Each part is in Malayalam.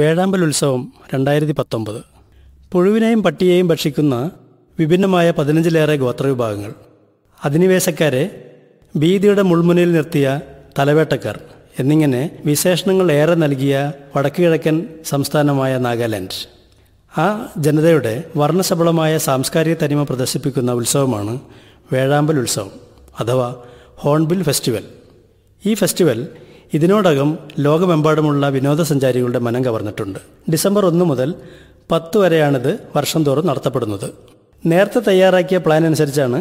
വേഴാമ്പൽ ഉത്സവം രണ്ടായിരത്തി പത്തൊമ്പത് പുഴുവിനെയും പട്ടിയെയും ഭക്ഷിക്കുന്ന വിഭിന്നമായ പതിനഞ്ചിലേറെ ഗോത്രവിഭാഗങ്ങൾ അധിനിവേശക്കാരെ ഭീതിയുടെ മുൾമുനയിൽ നിർത്തിയ തലവേട്ടക്കാർ എന്നിങ്ങനെ വിശേഷണങ്ങൾ ഏറെ നൽകിയ വടക്കുകിഴക്കൻ സംസ്ഥാനമായ നാഗാലാൻഡ് ആ ജനതയുടെ വർണ്ണശബളമായ സാംസ്കാരിക തനിമ പ്രദർശിപ്പിക്കുന്ന ഉത്സവമാണ് വേഴാമ്പൽ ഉത്സവം അഥവാ ഹോൺബിൽ ഫെസ്റ്റിവൽ ഈ ഫെസ്റ്റിവൽ ഇതിനോടകം ലോകമെമ്പാടുമുള്ള വിനോദസഞ്ചാരികളുടെ മനം കവർന്നിട്ടുണ്ട് ഡിസംബർ ഒന്ന് മുതൽ പത്ത് വരെയാണിത് വർഷം തോറും നടത്തപ്പെടുന്നത് നേരത്തെ തയ്യാറാക്കിയ പ്ലാൻ അനുസരിച്ചാണ്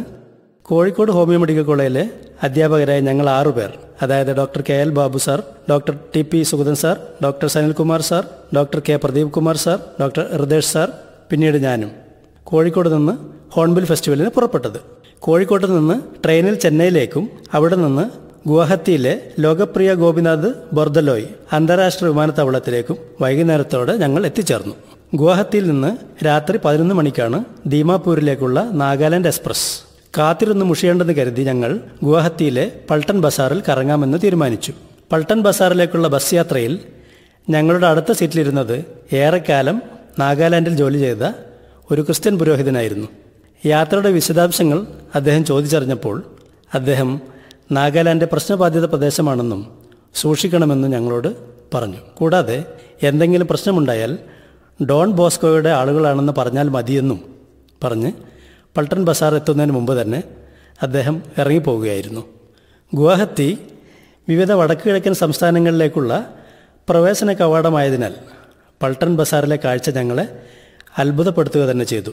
കോഴിക്കോട് ഹോമിയോ മെഡിക്കൽ കോളേജിലെ അധ്യാപകരായ ഞങ്ങൾ ആറുപേർ അതായത് doctor K L Babu sir doctor T P Sugathan sir doctor Sanilkumar sir doctor K Pradeep Kumar sir doctor Hridesh sir പിന്നീട് ഞാനും കോഴിക്കോട് നിന്ന് ഹോൺബിൽ ഫെസ്റ്റിവലിന് പുറപ്പെട്ടത് കോഴിക്കോട്ട് നിന്ന് ട്രെയിനിൽ ചെന്നൈയിലേക്കും അവിടെ നിന്ന് ഗുവാഹത്തിയിലെ ലോകപ്രിയ ഗോപിനാഥ് ബൊർദലോയ് അന്താരാഷ്ട്ര വിമാനത്താവളത്തിലേക്കും വൈകുന്നേരത്തോടെ ഞങ്ങൾ എത്തിച്ചേർന്നു ഗുവാഹത്തിയിൽ നിന്ന് രാത്രി പതിനൊന്ന് മണിക്കാണ് ദീമാപൂരിലേക്കുള്ള നാഗാലാൻഡ് എക്സ്പ്രസ് കാത്തിരുന്ന് മുഷിയേണ്ടെന്ന് കരുതി ഞങ്ങൾ ഗുവാഹത്തിയിലെ പൾട്ടൺ ബസാറിൽ കറങ്ങാമെന്ന് തീരുമാനിച്ചു പൾട്ടൺ ബസാറിലേക്കുള്ള ബസ് യാത്രയിൽ ഞങ്ങളുടെ അടുത്ത സീറ്റിലിരുന്നത് ഏറെക്കാലം നാഗാലാൻഡിൽ ജോലി ചെയ്ത ഒരു ക്രിസ്ത്യൻ പുരോഹിതനായിരുന്നു യാത്രയുടെ വിശദാംശങ്ങൾ അദ്ദേഹം ചോദിച്ചറിഞ്ഞപ്പോൾ അദ്ദേഹം നാഗാലാൻഡ് പ്രശ്നബാധിത പ്രദേശമാണെന്നും സൂക്ഷിക്കണമെന്നും ഞങ്ങളോട് പറഞ്ഞു കൂടാതെ എന്തെങ്കിലും പ്രശ്നമുണ്ടായാൽ ഡോൺ ബോസ്കോയുടെ ആളുകളാണെന്ന് പറഞ്ഞാൽ മതിയെന്നും പറഞ്ഞ് പൾട്ടൺ ബസാർ എത്തുന്നതിന് മുമ്പ് തന്നെ അദ്ദേഹം ഇറങ്ങിപ്പോവുകയായിരുന്നു ഗുവാഹത്തി വിവിധ വടക്കു കിഴക്കൻ സംസ്ഥാനങ്ങളിലേക്കുള്ള പ്രവേശന കവാടമായതിനാൽ പൾട്ടൺ ബസാറിലെ കാഴ്ച ഞങ്ങളെ അത്ഭുതപ്പെടുത്തുക തന്നെ ചെയ്തു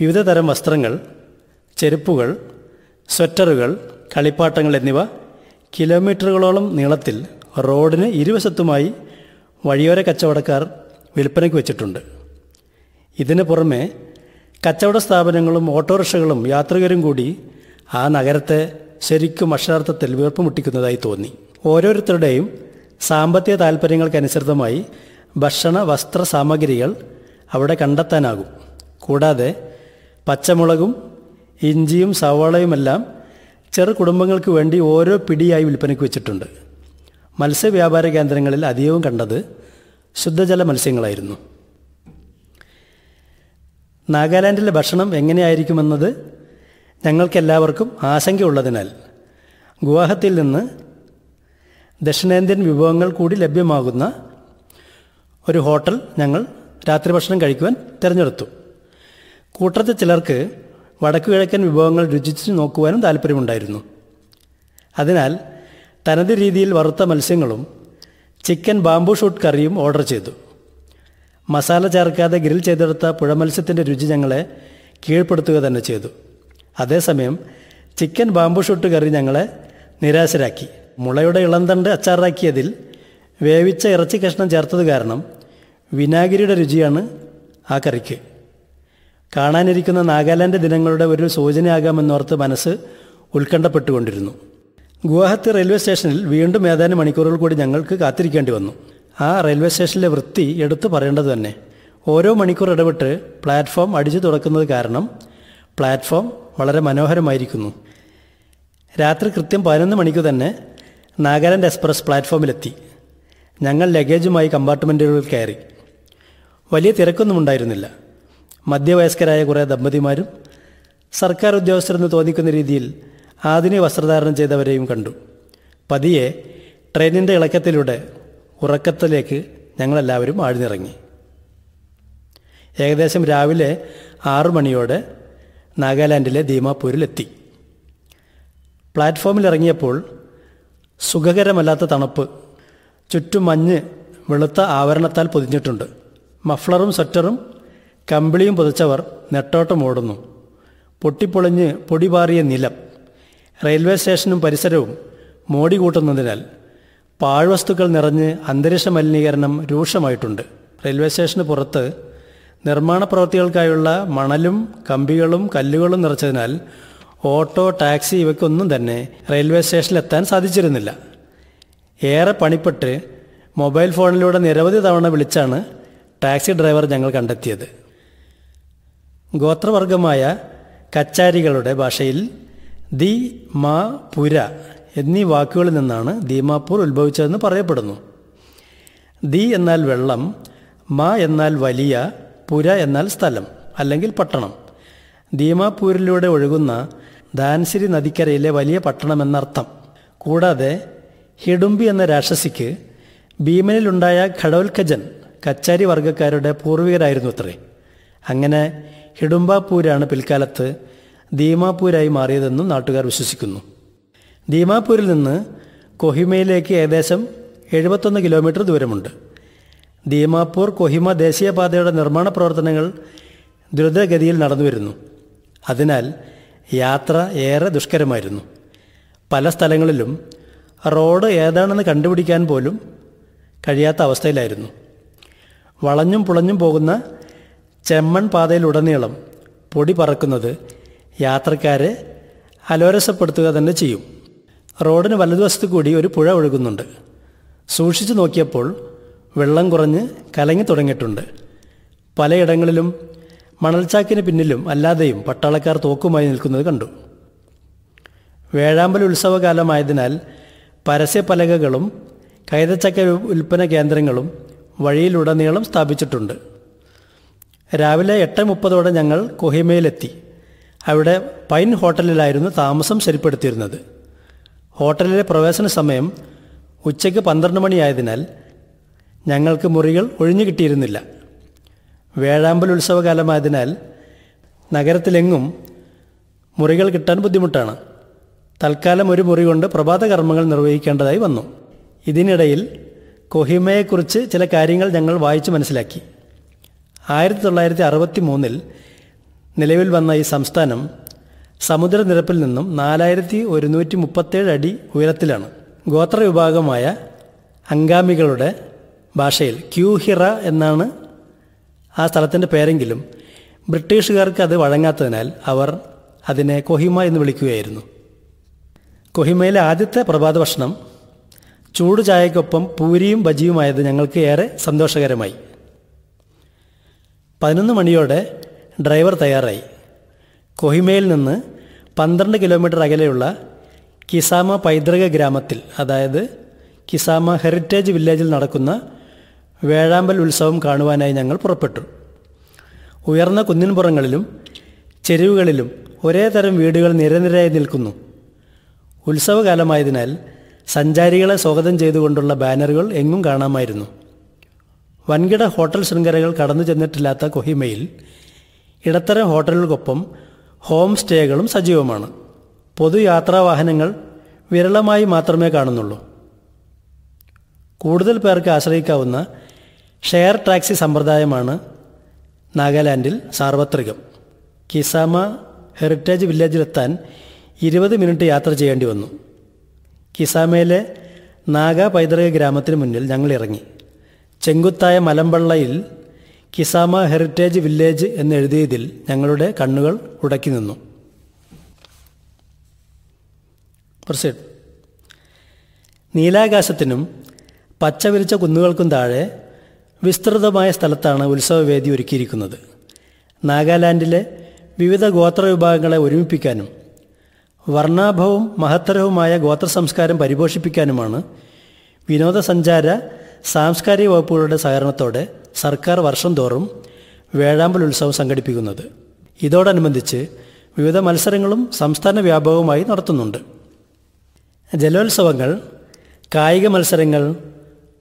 വിവിധ തരം വസ്ത്രങ്ങൾ ചെരുപ്പുകൾ സ്വെറ്ററുകൾ കളിപ്പാട്ടങ്ങൾ എന്നിവ കിലോമീറ്ററുകളോളം നീളത്തിൽ റോഡിന് ഇരുവശത്തുമായി വഴിയോര കച്ചവടക്കാർ വിൽപ്പനയ്ക്ക് വെച്ചിട്ടുണ്ട് ഇതിന് പുറമെ കച്ചവട സ്ഥാപനങ്ങളും ഓട്ടോറിക്ഷകളും യാത്രികരും കൂടി ആ നഗരത്തെ ശരിക്കും അക്ഷരാർത്ഥത്തിൽ വീർപ്പുമുട്ടിക്കുന്നതായി തോന്നി ഓരോരുത്തരുടെയും സാമ്പത്തിക താൽപ്പര്യങ്ങൾക്കനുസൃതമായി ഭക്ഷണ വസ്ത്ര സാമഗ്രികൾ അവിടെ കണ്ടെത്താനാകും കൂടാതെ പച്ചമുളകും ഇഞ്ചിയും സവാളയുമെല്ലാം ചെറു കുടുംബങ്ങൾക്ക് വേണ്ടി ഓരോ പിടിയായി വിൽപ്പനയ്ക്ക് വെച്ചിട്ടുണ്ട് മത്സ്യവ്യാപാര കേന്ദ്രങ്ങളിൽ അധികവും കണ്ടത് ശുദ്ധജല മത്സ്യങ്ങളായിരുന്നു നാഗാലാൻഡിലെ ഭക്ഷണം എങ്ങനെയായിരിക്കുമെന്നത് ഞങ്ങൾക്കെല്ലാവർക്കും ആശങ്കയുള്ളതിനാൽ ഗുവാഹത്തിയിൽ നിന്ന് ദക്ഷിണേന്ത്യൻ വിഭവങ്ങൾ കൂടി ലഭ്യമാകുന്ന ഒരു ഹോട്ടൽ ഞങ്ങൾ രാത്രി ഭക്ഷണം കഴിക്കുവാൻ തിരഞ്ഞെടുത്തു കൂട്ടത്തിൽ ചിലർക്ക് കിഴക്കൻ വിഭവങ്ങൾ രുചിച്ച് നോക്കുവാനും താല്പര്യമുണ്ടായിരുന്നു അതിനാൽ തനത് രീതിയിൽ വറുത്ത മത്സ്യങ്ങളും ചിക്കൻ ബാംബു ഷൂട്ട് കറിയും ഓർഡർ ചെയ്തു മസാല ചേർക്കാതെ ഗ്രിൽ ചെയ്തെടുത്ത പുഴമത്സ്യത്തിൻ്റെ രുചി ഞങ്ങളെ കീഴ്പ്പെടുത്തുക തന്നെ ചെയ്തു അതേസമയം ചിക്കൻ ബാംബു ഷൂട്ട് കറി ഞങ്ങളെ നിരാശരാക്കി മുളയുടെ ഇളന്തണ്ട് അച്ചാറാക്കിയതിൽ വേവിച്ച ഇറച്ചി കഷ്ണം ചേർത്തത് കാരണം വിനാഗിരിയുടെ രുചിയാണ് ആ കറിക്ക് കാണാനിരിക്കുന്ന നാഗാലാൻഡ് ദിനങ്ങളുടെ ഒരു സൂചനയാകാമെന്നോർത്ത് മനസ്സ് ഉത്കണ്ഠപ്പെട്ടുകൊണ്ടിരുന്നു ഗുവാഹത്തി റെയിൽവേ സ്റ്റേഷനിൽ വീണ്ടും ഏതാനും മണിക്കൂറുകൾ കൂടി ഞങ്ങൾക്ക് കാത്തിരിക്കേണ്ടി വന്നു ആ റെയിൽവേ സ്റ്റേഷനിലെ വൃത്തി എടുത്തു പറയേണ്ടത് തന്നെ ഓരോ മണിക്കൂർ ഇടപെട്ട് പ്ലാറ്റ്ഫോം അടിച്ചു തുറക്കുന്നത് കാരണം പ്ലാറ്റ്ഫോം വളരെ മനോഹരമായിരിക്കുന്നു രാത്രി കൃത്യം പതിനൊന്ന് മണിക്ക് തന്നെ നാഗാലാൻഡ് എക്സ്പ്രസ് പ്ലാറ്റ്ഫോമിലെത്തി ഞങ്ങൾ ലഗേജുമായി കമ്പാർട്ട്മെൻറ്റുകളിൽ കയറി വലിയ തിരക്കൊന്നും ഉണ്ടായിരുന്നില്ല മധ്യവയസ്കരായ കുറേ ദമ്പതിമാരും സർക്കാർ ഉദ്യോഗസ്ഥരെന്ന് തോന്നിക്കുന്ന രീതിയിൽ ആധുനിക വസ്ത്രധാരണം ചെയ്തവരെയും കണ്ടു പതിയെ ട്രെയിനിൻ്റെ ഇളക്കത്തിലൂടെ ഉറക്കത്തിലേക്ക് ഞങ്ങളെല്ലാവരും ആഴ്ന്നിറങ്ങി ഏകദേശം രാവിലെ ആറു മണിയോടെ നാഗാലാൻഡിലെ ദീമാപൂരിലെത്തി പ്ലാറ്റ്ഫോമിൽ ഇറങ്ങിയപ്പോൾ സുഖകരമല്ലാത്ത തണുപ്പ് ചുറ്റും മഞ്ഞ് വെളുത്ത ആവരണത്താൽ പൊതിഞ്ഞിട്ടുണ്ട് മഫ്ലറും സ്വെറ്ററും കമ്പിളിയും പുതച്ചവർ ഓടുന്നു പൊട്ടിപ്പൊളിഞ്ഞ് പൊടിപാറിയ നിലം റെയിൽവേ സ്റ്റേഷനും പരിസരവും മോടി കൂട്ടുന്നതിനാൽ പാഴ്വസ്തുക്കൾ നിറഞ്ഞ് അന്തരീക്ഷ മലിനീകരണം രൂക്ഷമായിട്ടുണ്ട് റെയിൽവേ സ്റ്റേഷന് പുറത്ത് നിർമ്മാണ പ്രവൃത്തികൾക്കായുള്ള മണലും കമ്പികളും കല്ലുകളും നിറച്ചതിനാൽ ഓട്ടോ ടാക്സി ഇവയ്ക്കൊന്നും തന്നെ റെയിൽവേ സ്റ്റേഷനിലെത്താൻ സാധിച്ചിരുന്നില്ല ഏറെ പണിപ്പെട്ട് മൊബൈൽ ഫോണിലൂടെ നിരവധി തവണ വിളിച്ചാണ് ടാക്സി ഡ്രൈവർ ഞങ്ങൾ കണ്ടെത്തിയത് ഗോത്രവർഗമായ കച്ചാരികളുടെ ഭാഷയിൽ ദി മാ പുര എന്നീ വാക്കുകളിൽ നിന്നാണ് ദീമാപൂർ ഉത്ഭവിച്ചതെന്ന് പറയപ്പെടുന്നു ദി എന്നാൽ വെള്ളം മാ എന്നാൽ വലിയ പുര എന്നാൽ സ്ഥലം അല്ലെങ്കിൽ പട്ടണം ദീമാപൂരിലൂടെ ഒഴുകുന്ന ധാൻസിരി നദിക്കരയിലെ വലിയ പട്ടണം എന്നർത്ഥം കൂടാതെ ഹിഡുംബി എന്ന രാക്ഷസിക്ക് ഭീമനിലുണ്ടായ ഘടോൽഖജൻ കച്ചാരി വർഗക്കാരുടെ പൂർവികരായിരുന്നു അത്രേ അങ്ങനെ ഹിഡുംബാപൂരാണ് പിൽക്കാലത്ത് ദീമാപൂരായി മാറിയതെന്നും നാട്ടുകാർ വിശ്വസിക്കുന്നു ദീമാപൂരിൽ നിന്ന് കൊഹിമയിലേക്ക് ഏകദേശം എഴുപത്തൊന്ന് കിലോമീറ്റർ ദൂരമുണ്ട് ദീമാപൂർ കൊഹിമ ദേശീയപാതയുടെ നിർമ്മാണ പ്രവർത്തനങ്ങൾ ദ്രുതഗതിയിൽ നടന്നുവരുന്നു അതിനാൽ യാത്ര ഏറെ ദുഷ്കരമായിരുന്നു പല സ്ഥലങ്ങളിലും റോഡ് ഏതാണെന്ന് കണ്ടുപിടിക്കാൻ പോലും കഴിയാത്ത അവസ്ഥയിലായിരുന്നു വളഞ്ഞും പുളഞ്ഞും പോകുന്ന ചെമ്മൺ പാതയിലുടനീളം പൊടി പറക്കുന്നത് യാത്രക്കാരെ അലോരസപ്പെടുത്തുക തന്നെ ചെയ്യും റോഡിന് വലതുവശത്ത് കൂടി ഒരു പുഴ ഒഴുകുന്നുണ്ട് സൂക്ഷിച്ചു നോക്കിയപ്പോൾ വെള്ളം കുറഞ്ഞ് കലങ്ങി തുടങ്ങിയിട്ടുണ്ട് പലയിടങ്ങളിലും മണൽച്ചാക്കിന് പിന്നിലും അല്ലാതെയും പട്ടാളക്കാർ തോക്കുമായി നിൽക്കുന്നത് കണ്ടു വേഴാമ്പൽ ഉത്സവകാലമായതിനാൽ പരസ്യ പലകകളും കൈതച്ചക്ക വിൽപ്പന കേന്ദ്രങ്ങളും വഴിയിലുടനീളം സ്ഥാപിച്ചിട്ടുണ്ട് രാവിലെ എട്ട് മുപ്പതോടെ ഞങ്ങൾ കൊഹിമയിലെത്തി അവിടെ പൈൻ ഹോട്ടലിലായിരുന്നു താമസം ശരിപ്പെടുത്തിയിരുന്നത് ഹോട്ടലിലെ പ്രവേശന സമയം ഉച്ചയ്ക്ക് പന്ത്രണ്ട് മണിയായതിനാൽ ഞങ്ങൾക്ക് മുറികൾ ഒഴിഞ്ഞു കിട്ടിയിരുന്നില്ല വേഴാമ്പൽ ഉത്സവകാലമായതിനാൽ നഗരത്തിലെങ്ങും മുറികൾ കിട്ടാൻ ബുദ്ധിമുട്ടാണ് തൽക്കാലം ഒരു മുറി കൊണ്ട് പ്രഭാത കർമ്മങ്ങൾ നിർവഹിക്കേണ്ടതായി വന്നു ഇതിനിടയിൽ കൊഹിമയെക്കുറിച്ച് ചില കാര്യങ്ങൾ ഞങ്ങൾ വായിച്ചു മനസ്സിലാക്കി ആയിരത്തി തൊള്ളായിരത്തി അറുപത്തി മൂന്നിൽ നിലവിൽ വന്ന ഈ സംസ്ഥാനം സമുദ്രനിരപ്പിൽ നിന്നും നാലായിരത്തി ഒരുന്നൂറ്റി മുപ്പത്തേഴ് അടി ഉയരത്തിലാണ് ഗോത്ര വിഭാഗമായ അങ്കാമികളുടെ ഭാഷയിൽ ക്യൂഹിറ എന്നാണ് ആ സ്ഥലത്തിൻ്റെ പേരെങ്കിലും ബ്രിട്ടീഷുകാർക്ക് അത് വഴങ്ങാത്തതിനാൽ അവർ അതിനെ കൊഹിമ എന്ന് വിളിക്കുകയായിരുന്നു കൊഹിമയിലെ ആദ്യത്തെ പ്രഭാത ഭക്ഷണം ചൂട് ചായക്കൊപ്പം പൂരിയും ബജിയുമായത് ഞങ്ങൾക്ക് ഏറെ സന്തോഷകരമായി പതിനൊന്ന് മണിയോടെ ഡ്രൈവർ തയ്യാറായി കൊഹിമയിൽ നിന്ന് പന്ത്രണ്ട് കിലോമീറ്റർ അകലെയുള്ള കിസാമ പൈതൃക ഗ്രാമത്തിൽ അതായത് കിസാമ ഹെറിറ്റേജ് വില്ലേജിൽ നടക്കുന്ന വേഴാമ്പൽ ഉത്സവം കാണുവാനായി ഞങ്ങൾ പുറപ്പെട്ടു ഉയർന്ന കുന്നിൻപുറങ്ങളിലും ചെരുവുകളിലും ഒരേ തരം വീടുകൾ നിരനിരയായി നിൽക്കുന്നു ഉത്സവകാലമായതിനാൽ സഞ്ചാരികളെ സ്വാഗതം ചെയ്തുകൊണ്ടുള്ള ബാനറുകൾ എങ്ങും കാണാമായിരുന്നു വൻകിട ഹോട്ടൽ ശൃംഖലകൾ കടന്നു ചെന്നിട്ടില്ലാത്ത കൊഹിമയിൽ ഇടത്തരം ഹോട്ടലുകൾക്കൊപ്പം ഹോം സ്റ്റേകളും സജീവമാണ് പൊതുയാത്രാ വാഹനങ്ങൾ വിരളമായി മാത്രമേ കാണുന്നുള്ളൂ കൂടുതൽ പേർക്ക് ആശ്രയിക്കാവുന്ന ഷെയർ ടാക്സി സമ്പ്രദായമാണ് നാഗാലാൻഡിൽ സാർവത്രികം കിസാമ ഹെറിറ്റേജ് വില്ലേജിലെത്താൻ ഇരുപത് മിനിറ്റ് യാത്ര ചെയ്യേണ്ടി വന്നു കിസാമയിലെ നാഗ പൈതൃക ഗ്രാമത്തിന് മുന്നിൽ ഞങ്ങൾ ഇറങ്ങി ചെങ്കുത്തായ മലമ്പള്ളയിൽ കിസാമ ഹെറിറ്റേജ് വില്ലേജ് എന്നെഴുതിയതിൽ ഞങ്ങളുടെ കണ്ണുകൾ ഉടക്കി നിന്നു പ്രൊസീഡ് നീലാകാശത്തിനും പച്ചവിരിച്ച കുന്നുകൾക്കും താഴെ വിസ്തൃതമായ സ്ഥലത്താണ് ഉത്സവവേദി ഒരുക്കിയിരിക്കുന്നത് നാഗാലാൻഡിലെ വിവിധ ഗോത്ര വിഭാഗങ്ങളെ ഒരുമിപ്പിക്കാനും വർണ്ണാഭവും മഹത്തരവുമായ ഗോത്ര സംസ്കാരം പരിപോഷിപ്പിക്കാനുമാണ് വിനോദസഞ്ചാര സാംസ്കാരിക വകുപ്പുകളുടെ സഹകരണത്തോടെ സർക്കാർ വർഷം തോറും വേഴാമ്പൽ ഉത്സവം സംഘടിപ്പിക്കുന്നത് ഇതോടനുബന്ധിച്ച് വിവിധ മത്സരങ്ങളും സംസ്ഥാന വ്യാപകവുമായി നടത്തുന്നുണ്ട് ജലോത്സവങ്ങൾ കായിക മത്സരങ്ങൾ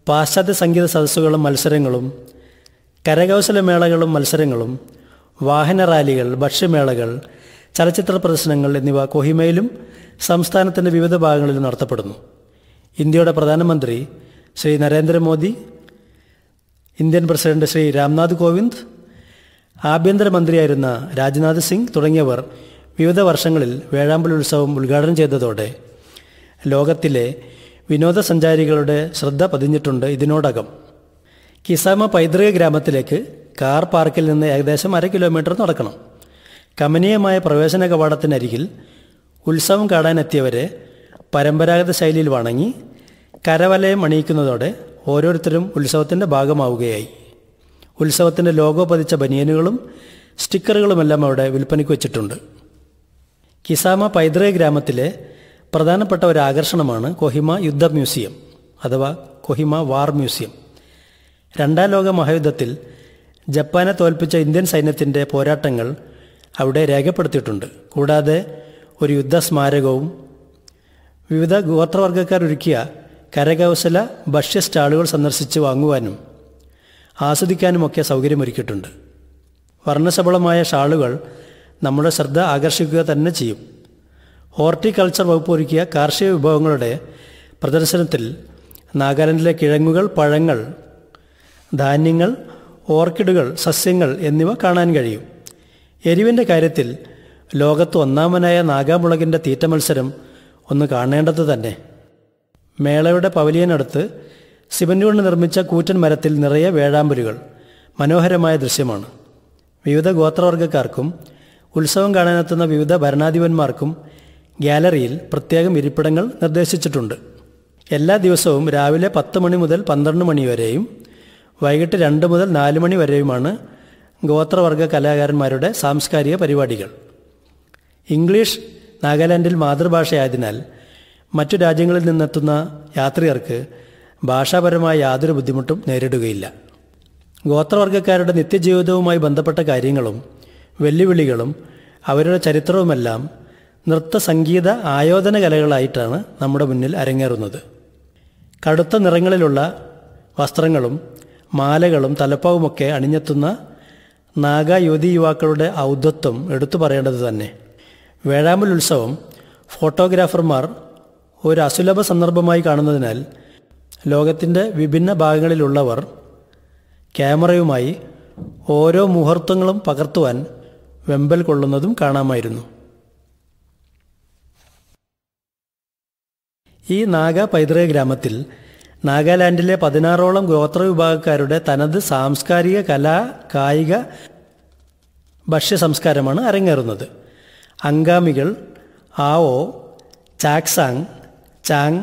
പാശ്ചാത്യ സംഗീത സദസ്സുകളും മത്സരങ്ങളും കരകൗശല മേളകളും മത്സരങ്ങളും വാഹന റാലികൾ ഭക്ഷ്യമേളകൾ ചലച്ചിത്ര പ്രദർശനങ്ങൾ എന്നിവ കൊഹിമയിലും സംസ്ഥാനത്തിൻ്റെ വിവിധ ഭാഗങ്ങളിലും നടത്തപ്പെടുന്നു ഇന്ത്യയുടെ പ്രധാനമന്ത്രി ശ്രീ നരേന്ദ്രമോദി ഇന്ത്യൻ പ്രസിഡന്റ് ശ്രീ രാംനാഥ് കോവിന്ദ് ആഭ്യന്തരമന്ത്രിയായിരുന്ന രാജ്നാഥ് സിംഗ് തുടങ്ങിയവർ വിവിധ വർഷങ്ങളിൽ വേഴാമ്പൽ ഉത്സവം ഉദ്ഘാടനം ചെയ്തതോടെ ലോകത്തിലെ വിനോദസഞ്ചാരികളുടെ ശ്രദ്ധ പതിഞ്ഞിട്ടുണ്ട് ഇതിനോടകം കിസാമ പൈതൃക ഗ്രാമത്തിലേക്ക് കാർ പാർക്കിൽ നിന്ന് ഏകദേശം അര കിലോമീറ്റർ നടക്കണം കമനീയമായ പ്രവേശന കവാടത്തിനരികിൽ ഉത്സവം കാണാനെത്തിയവരെ പരമ്പരാഗത ശൈലിയിൽ വണങ്ങി കരവലയം അണിയിക്കുന്നതോടെ ഓരോരുത്തരും ഉത്സവത്തിൻ്റെ ഭാഗമാവുകയായി ഉത്സവത്തിൻ്റെ ലോഗോ പതിച്ച ബനിയനുകളും സ്റ്റിക്കറുകളുമെല്ലാം അവിടെ വിൽപ്പനയ്ക്ക് വെച്ചിട്ടുണ്ട് കിസാമ പൈതൃക ഗ്രാമത്തിലെ പ്രധാനപ്പെട്ട ഒരു ആകർഷണമാണ് കൊഹിമ യുദ്ധ മ്യൂസിയം അഥവാ കൊഹിമ വാർ മ്യൂസിയം രണ്ടാം ലോക മഹായുദ്ധത്തിൽ ജപ്പാനെ തോൽപ്പിച്ച ഇന്ത്യൻ സൈന്യത്തിൻ്റെ പോരാട്ടങ്ങൾ അവിടെ രേഖപ്പെടുത്തിയിട്ടുണ്ട് കൂടാതെ ഒരു യുദ്ധ സ്മാരകവും വിവിധ ഗോത്രവർഗ്ഗക്കാരൊരുക്കിയ കരകൗശല ഭക്ഷ്യ സ്റ്റാളുകൾ സന്ദർശിച്ച് വാങ്ങുവാനും ആസ്വദിക്കാനുമൊക്കെ സൗകര്യമൊരുക്കിയിട്ടുണ്ട് വർണ്ണശബളമായ ഷാളുകൾ നമ്മുടെ ശ്രദ്ധ ആകർഷിക്കുക തന്നെ ചെയ്യും ഹോർട്ടിക്കൾച്ചർ വകുപ്പ് ഒരുക്കിയ കാർഷിക വിഭവങ്ങളുടെ പ്രദർശനത്തിൽ നാഗാലാൻഡിലെ കിഴങ്ങുകൾ പഴങ്ങൾ ധാന്യങ്ങൾ ഓർക്കിഡുകൾ സസ്യങ്ങൾ എന്നിവ കാണാൻ കഴിയും എരിവിൻ്റെ കാര്യത്തിൽ ലോകത്ത് ഒന്നാമനായ നാഗാമുളകിൻ്റെ തീറ്റ മത്സരം ഒന്ന് കാണേണ്ടത് തന്നെ മേളയുടെ പവലിയനടുത്ത് കൊണ്ട് നിർമ്മിച്ച കൂറ്റൻ മരത്തിൽ നിറയെ വേഴാമ്പലുകൾ മനോഹരമായ ദൃശ്യമാണ് വിവിധ ഗോത്രവർഗക്കാർക്കും ഉത്സവം കാണാനെത്തുന്ന വിവിധ ഭരണാധിപന്മാർക്കും ഗാലറിയിൽ പ്രത്യേകം ഇരിപ്പിടങ്ങൾ നിർദ്ദേശിച്ചിട്ടുണ്ട് എല്ലാ ദിവസവും രാവിലെ പത്ത് മണി മുതൽ പന്ത്രണ്ട് മണി വരെയും വൈകിട്ട് രണ്ട് മുതൽ നാല് മണി വരെയുമാണ് ഗോത്രവർഗ കലാകാരന്മാരുടെ സാംസ്കാരിക പരിപാടികൾ ഇംഗ്ലീഷ് നാഗാലാൻഡിൽ മാതൃഭാഷയായതിനാൽ മറ്റു രാജ്യങ്ങളിൽ നിന്നെത്തുന്ന യാത്രികർക്ക് ഭാഷാപരമായ യാതൊരു ബുദ്ധിമുട്ടും നേരിടുകയില്ല ഗോത്രവർഗ്ഗക്കാരുടെ നിത്യജീവിതവുമായി ബന്ധപ്പെട്ട കാര്യങ്ങളും വെല്ലുവിളികളും അവരുടെ ചരിത്രവുമെല്ലാം നൃത്ത സംഗീത ആയോധന കലകളായിട്ടാണ് നമ്മുടെ മുന്നിൽ അരങ്ങേറുന്നത് കടുത്ത നിറങ്ങളിലുള്ള വസ്ത്രങ്ങളും മാലകളും തലപ്പാവുമൊക്കെ അണിഞ്ഞെത്തുന്ന നാഗ യുവതി യുവാക്കളുടെ ഔദ്ധത്വം എടുത്തു പറയേണ്ടത് തന്നെ വേഴാമ്പൽ ഉത്സവം ഫോട്ടോഗ്രാഫർമാർ ഒരു അസുലഭ സന്ദർഭമായി കാണുന്നതിനാൽ ലോകത്തിൻ്റെ വിഭിന്ന ഭാഗങ്ങളിലുള്ളവർ ക്യാമറയുമായി ഓരോ മുഹൂർത്തങ്ങളും പകർത്തുവാൻ വെമ്പൽ കൊള്ളുന്നതും കാണാമായിരുന്നു ഈ നാഗ പൈതൃക ഗ്രാമത്തിൽ നാഗാലാൻഡിലെ പതിനാറോളം ഗോത്ര വിഭാഗക്കാരുടെ തനത് സാംസ്കാരിക കലാ കായിക ഭക്ഷ്യ സംസ്കാരമാണ് അരങ്ങേറുന്നത് അങ്കാമികൾ ആവോ ചാക്സാങ് ചാങ്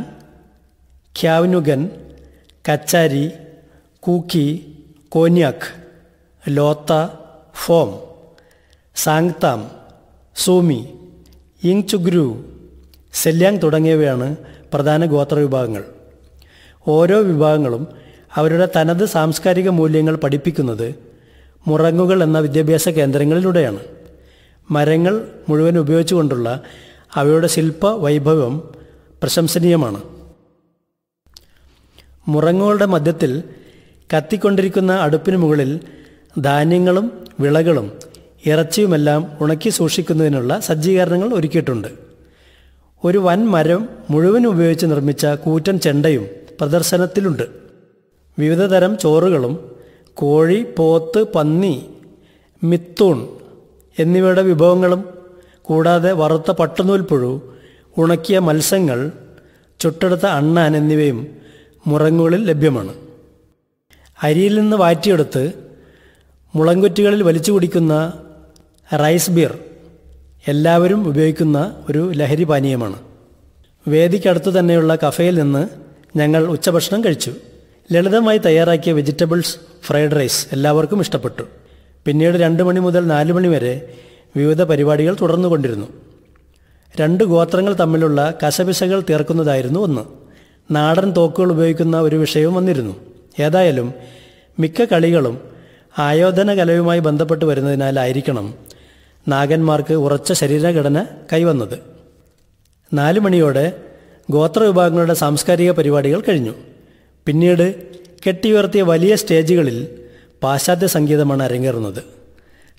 ഖ്യാവ്നുഗൻ കച്ചാരി കൂക്കി കോന്യാക് ലോത്ത ഫോം സാങ്താം സൂമി ഇങ് ചുഗ്രു സെല്യാങ് തുടങ്ങിയവയാണ് പ്രധാന ഗോത്ര വിഭാഗങ്ങൾ ഓരോ വിഭാഗങ്ങളും അവരുടെ തനത് സാംസ്കാരിക മൂല്യങ്ങൾ പഠിപ്പിക്കുന്നത് മുറങ്ങുകൾ എന്ന വിദ്യാഭ്യാസ കേന്ദ്രങ്ങളിലൂടെയാണ് മരങ്ങൾ മുഴുവൻ ഉപയോഗിച്ചുകൊണ്ടുള്ള അവയുടെ ശില്പ വൈഭവം പ്രശംസനീയമാണ് മുറങ്ങുകളുടെ മധ്യത്തിൽ കത്തിക്കൊണ്ടിരിക്കുന്ന അടുപ്പിന് മുകളിൽ ധാന്യങ്ങളും വിളകളും ഇറച്ചിയുമെല്ലാം ഉണക്കി സൂക്ഷിക്കുന്നതിനുള്ള സജ്ജീകരണങ്ങൾ ഒരുക്കിയിട്ടുണ്ട് ഒരു വൻ മരം മുഴുവനും ഉപയോഗിച്ച് നിർമ്മിച്ച കൂറ്റൻ ചെണ്ടയും പ്രദർശനത്തിലുണ്ട് വിവിധതരം ചോറുകളും കോഴി പോത്ത് പന്നി മിത്തൂൺ എന്നിവയുടെ വിഭവങ്ങളും കൂടാതെ വറുത്ത പട്ടുനൂൽപ്പുഴു ഉണക്കിയ മത്സ്യങ്ങൾ ചുട്ടെടുത്ത അണ്ണാൻ എന്നിവയും മുറങ്ങുകളിൽ ലഭ്യമാണ് അരിയിൽ നിന്ന് വാറ്റിയെടുത്ത് മുളങ്കുറ്റികളിൽ വലിച്ചു കുടിക്കുന്ന റൈസ് ബിയർ എല്ലാവരും ഉപയോഗിക്കുന്ന ഒരു ലഹരി പാനീയമാണ് വേദിക്കടുത്ത് തന്നെയുള്ള കഫയിൽ നിന്ന് ഞങ്ങൾ ഉച്ചഭക്ഷണം കഴിച്ചു ലളിതമായി തയ്യാറാക്കിയ വെജിറ്റബിൾസ് ഫ്രൈഡ് റൈസ് എല്ലാവർക്കും ഇഷ്ടപ്പെട്ടു പിന്നീട് രണ്ട് മണി മുതൽ നാല് മണി വരെ വിവിധ പരിപാടികൾ തുടർന്നുകൊണ്ടിരുന്നു രണ്ട് ഗോത്രങ്ങൾ തമ്മിലുള്ള കശപിശകൾ തീർക്കുന്നതായിരുന്നു ഒന്ന് നാടൻ തോക്കുകൾ ഉപയോഗിക്കുന്ന ഒരു വിഷയവും വന്നിരുന്നു ഏതായാലും മിക്ക കളികളും ആയോധന കലയുമായി ബന്ധപ്പെട്ട് വരുന്നതിനാലായിരിക്കണം നാഗന്മാർക്ക് ഉറച്ച ശരീരഘടന കൈവന്നത് നാലുമണിയോടെ മണിയോടെ ഗോത്ര വിഭാഗങ്ങളുടെ സാംസ്കാരിക പരിപാടികൾ കഴിഞ്ഞു പിന്നീട് കെട്ടിയുയർത്തിയ വലിയ സ്റ്റേജുകളിൽ പാശ്ചാത്യ സംഗീതമാണ് അരങ്ങേറുന്നത്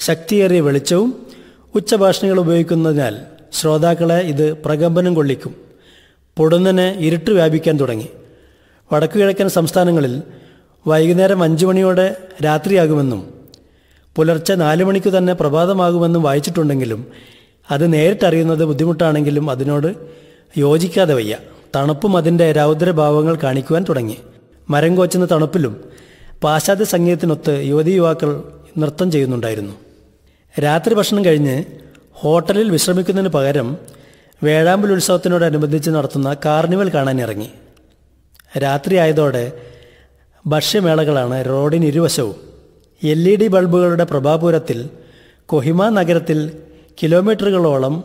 ശക്തിയേറിയ വെളിച്ചവും ഉച്ചഭാഷണികൾ ഉപയോഗിക്കുന്നതിനാൽ ശ്രോതാക്കളെ ഇത് പ്രകമ്പനം കൊള്ളിക്കും പൊടുന്നനെ ഇരുട്ട് വ്യാപിക്കാൻ തുടങ്ങി കിഴക്കൻ സംസ്ഥാനങ്ങളിൽ വൈകുന്നേരം അഞ്ചു മണിയോടെ രാത്രിയാകുമെന്നും പുലർച്ചെ നാലു മണിക്ക് തന്നെ പ്രഭാതമാകുമെന്നും വായിച്ചിട്ടുണ്ടെങ്കിലും അത് നേരിട്ടറിയുന്നത് ബുദ്ധിമുട്ടാണെങ്കിലും അതിനോട് യോജിക്കാതെ വയ്യ തണുപ്പും അതിൻ്റെ രൗദ്രഭാവങ്ങൾ കാണിക്കുവാൻ തുടങ്ങി മരം കോച്ചുന്ന തണുപ്പിലും പാശ്ചാത്യ സംഗീതത്തിനൊത്ത് യുവതി യുവാക്കൾ നൃത്തം ചെയ്യുന്നുണ്ടായിരുന്നു രാത്രി ഭക്ഷണം കഴിഞ്ഞ് ഹോട്ടലിൽ വിശ്രമിക്കുന്നതിന് പകരം വേഴാമ്പൽ ഉത്സവത്തിനോടനുബന്ധിച്ച് നടത്തുന്ന കാർണിവൽ കാണാനിറങ്ങി രാത്രിയായതോടെ ഭക്ഷ്യമേളകളാണ് റോഡിന് ഇരുവശവും എൽ ഇ ഡി ബൾബുകളുടെ പ്രഭാപൂരത്തിൽ കൊഹിമ നഗരത്തിൽ കിലോമീറ്ററുകളോളം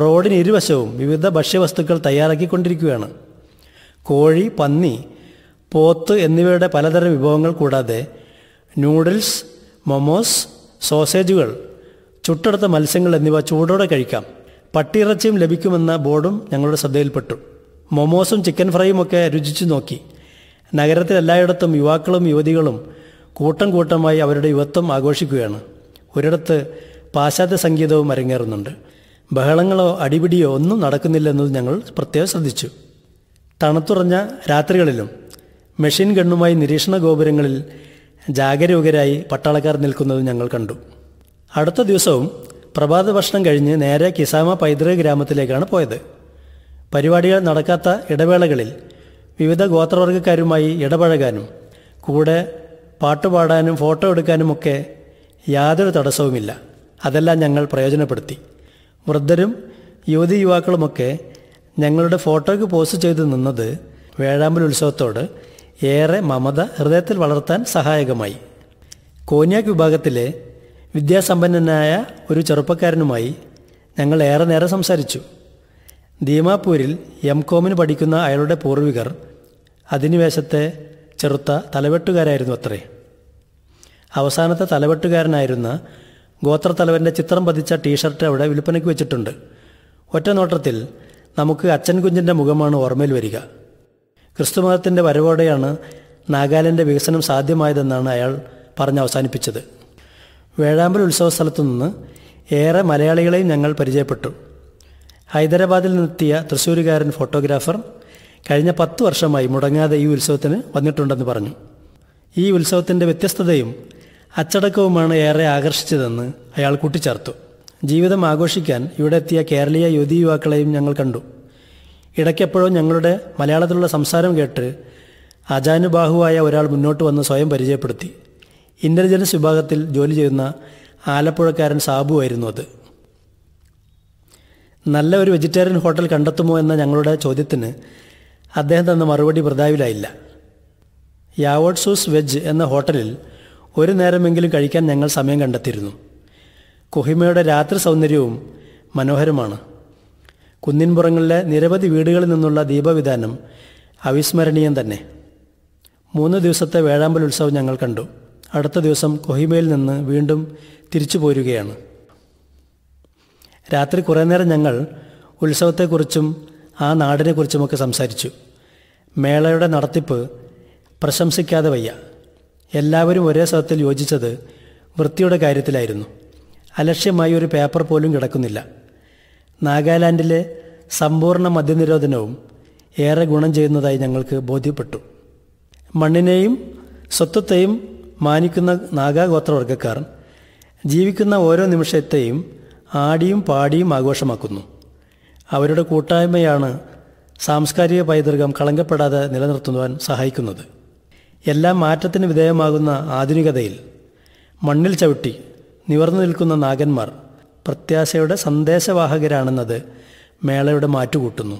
റോഡിന് ഇരുവശവും വിവിധ ഭക്ഷ്യവസ്തുക്കൾ തയ്യാറാക്കിക്കൊണ്ടിരിക്കുകയാണ് കോഴി പന്നി പോത്ത് എന്നിവയുടെ പലതരം വിഭവങ്ങൾ കൂടാതെ നൂഡിൽസ് മൊമോസ് സോസേജുകൾ ചുട്ടെടുത്ത മത്സ്യങ്ങൾ എന്നിവ ചൂടോടെ കഴിക്കാം പട്ടിയിറച്ചിയും ലഭിക്കുമെന്ന ബോർഡും ഞങ്ങളുടെ ശ്രദ്ധയിൽപ്പെട്ടു മൊമോസും ചിക്കൻ ഫ്രൈയും ഒക്കെ രുചിച്ചു നോക്കി നഗരത്തിലെല്ലായിടത്തും യുവാക്കളും യുവതികളും കൂട്ടം കൂട്ടമായി അവരുടെ യുവത്വം ആഘോഷിക്കുകയാണ് ഒരിടത്ത് പാശ്ചാത്യ സംഗീതവും അരങ്ങേറുന്നുണ്ട് ബഹളങ്ങളോ അടിപിടിയോ ഒന്നും നടക്കുന്നില്ലെന്നത് ഞങ്ങൾ പ്രത്യേകം ശ്രദ്ധിച്ചു തണുത്തുറഞ്ഞ രാത്രികളിലും മെഷീൻ ഗണ്ണുമായി നിരീക്ഷണ ഗോപുരങ്ങളിൽ ജാഗരൂകരായി പട്ടാളക്കാർ നിൽക്കുന്നത് ഞങ്ങൾ കണ്ടു അടുത്ത ദിവസവും പ്രഭാത ഭക്ഷണം കഴിഞ്ഞ് നേരെ കിസാമ പൈതൃക ഗ്രാമത്തിലേക്കാണ് പോയത് പരിപാടികൾ നടക്കാത്ത ഇടവേളകളിൽ വിവിധ ഗോത്രവർഗക്കാരുമായി ഇടപഴകാനും കൂടെ പാട്ടുപാടാനും ഫോട്ടോ എടുക്കാനുമൊക്കെ യാതൊരു തടസ്സവുമില്ല അതെല്ലാം ഞങ്ങൾ പ്രയോജനപ്പെടുത്തി വൃദ്ധരും യുവതി യുവാക്കളുമൊക്കെ ഞങ്ങളുടെ ഫോട്ടോയ്ക്ക് പോസ്റ്റ് ചെയ്ത് നിന്നത് വേഴാമ്പൽ ഉത്സവത്തോട് ഏറെ മമത ഹൃദയത്തിൽ വളർത്താൻ സഹായകമായി കോന്യാക് വിഭാഗത്തിലെ വിദ്യാസമ്പന്നനായ ഒരു ചെറുപ്പക്കാരനുമായി ഞങ്ങൾ ഏറെ നേരം സംസാരിച്ചു ദീമാപൂരിൽ എം കോമിന് പഠിക്കുന്ന അയാളുടെ പൂർവികർ അധിനിവേശത്തെ ചെറുത്ത തലവെട്ടുകാരായിരുന്നു അത്രേ അവസാനത്തെ തലവെട്ടുകാരനായിരുന്ന ഗോത്രത്തലവൻ്റെ ചിത്രം പതിച്ച ടീഷർട്ട് അവിടെ വിൽപ്പനയ്ക്ക് വെച്ചിട്ടുണ്ട് ഒറ്റ നോട്ടത്തിൽ നമുക്ക് അച്ഛൻ കുഞ്ഞിൻ്റെ മുഖമാണ് ഓർമ്മയിൽ വരിക ക്രിസ്തുമതത്തിൻ്റെ വരവോടെയാണ് നാഗാലൻ്റെ വികസനം സാധ്യമായതെന്നാണ് അയാൾ പറഞ്ഞ് അവസാനിപ്പിച്ചത് വേഴാമ്പൽ ഉത്സവ സ്ഥലത്തു നിന്ന് ഏറെ മലയാളികളെയും ഞങ്ങൾ പരിചയപ്പെട്ടു ഹൈദരാബാദിൽ നിന്നെത്തിയ തൃശ്ശൂരുകാരൻ ഫോട്ടോഗ്രാഫർ കഴിഞ്ഞ പത്ത് വർഷമായി മുടങ്ങാതെ ഈ ഉത്സവത്തിന് വന്നിട്ടുണ്ടെന്ന് പറഞ്ഞു ഈ ഉത്സവത്തിൻ്റെ വ്യത്യസ്തതയും അച്ചടക്കവുമാണ് ഏറെ ആകർഷിച്ചതെന്ന് അയാൾ കൂട്ടിച്ചേർത്തു ജീവിതം ആഘോഷിക്കാൻ ഇവിടെ എത്തിയ കേരളീയ യുവതി യുവാക്കളെയും ഞങ്ങൾ കണ്ടു ഇടയ്ക്കെപ്പോഴോ ഞങ്ങളുടെ മലയാളത്തിലുള്ള സംസാരം കേട്ട് അജാനുബാഹുവായ ഒരാൾ മുന്നോട്ട് വന്ന് സ്വയം പരിചയപ്പെടുത്തി ഇൻ്റലിജൻസ് വിഭാഗത്തിൽ ജോലി ചെയ്യുന്ന ആലപ്പുഴക്കാരൻ സാബു ആയിരുന്നു അത് നല്ല ഒരു വെജിറ്റേറിയൻ ഹോട്ടൽ കണ്ടെത്തുമോ എന്ന ഞങ്ങളുടെ ചോദ്യത്തിന് അദ്ദേഹം തന്ന മറുപടി പ്രതാവിലായില്ല യാവോട്ട്സൂസ് വെജ് എന്ന ഹോട്ടലിൽ ഒരു നേരമെങ്കിലും കഴിക്കാൻ ഞങ്ങൾ സമയം കണ്ടെത്തിയിരുന്നു കൊഹിമയുടെ രാത്രി സൗന്ദര്യവും മനോഹരമാണ് കുന്നിൻപുറങ്ങളിലെ നിരവധി വീടുകളിൽ നിന്നുള്ള ദീപവിധാനം അവിസ്മരണീയം തന്നെ മൂന്ന് ദിവസത്തെ വേഴാമ്പൽ ഉത്സവം ഞങ്ങൾ കണ്ടു അടുത്ത ദിവസം കൊഹിമയിൽ നിന്ന് വീണ്ടും തിരിച്ചു പോരുകയാണ് രാത്രി കുറേ നേരം ഞങ്ങൾ ഉത്സവത്തെക്കുറിച്ചും ആ നാടിനെക്കുറിച്ചുമൊക്കെ സംസാരിച്ചു മേളയുടെ നടത്തിപ്പ് പ്രശംസിക്കാതെ വയ്യ എല്ലാവരും ഒരേ സ്ഥലത്തിൽ യോജിച്ചത് വൃത്തിയുടെ കാര്യത്തിലായിരുന്നു അലക്ഷ്യമായി ഒരു പേപ്പർ പോലും കിടക്കുന്നില്ല നാഗാലാൻഡിലെ സമ്പൂർണ്ണ മദ്യനിരോധനവും ഏറെ ഗുണം ചെയ്യുന്നതായി ഞങ്ങൾക്ക് ബോധ്യപ്പെട്ടു മണ്ണിനെയും സ്വത്വത്തെയും മാനിക്കുന്ന നാഗാഗോത്രവർഗക്കാർ ജീവിക്കുന്ന ഓരോ നിമിഷത്തെയും ആടിയും പാടിയും ആഘോഷമാക്കുന്നു അവരുടെ കൂട്ടായ്മയാണ് സാംസ്കാരിക പൈതൃകം കളങ്കപ്പെടാതെ നിലനിർത്തുവാൻ സഹായിക്കുന്നത് എല്ലാം മാറ്റത്തിന് വിധേയമാകുന്ന ആധുനികതയിൽ മണ്ണിൽ ചവിട്ടി നിവർന്നു നിൽക്കുന്ന നാഗന്മാർ പ്രത്യാശയുടെ സന്ദേശവാഹകരാണെന്നത് മേളയുടെ മാറ്റുകൂട്ടുന്നു